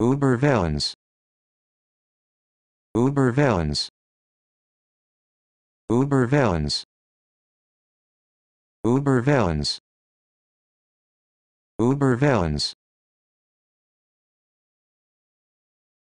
villains. Uber villains. Uber villains.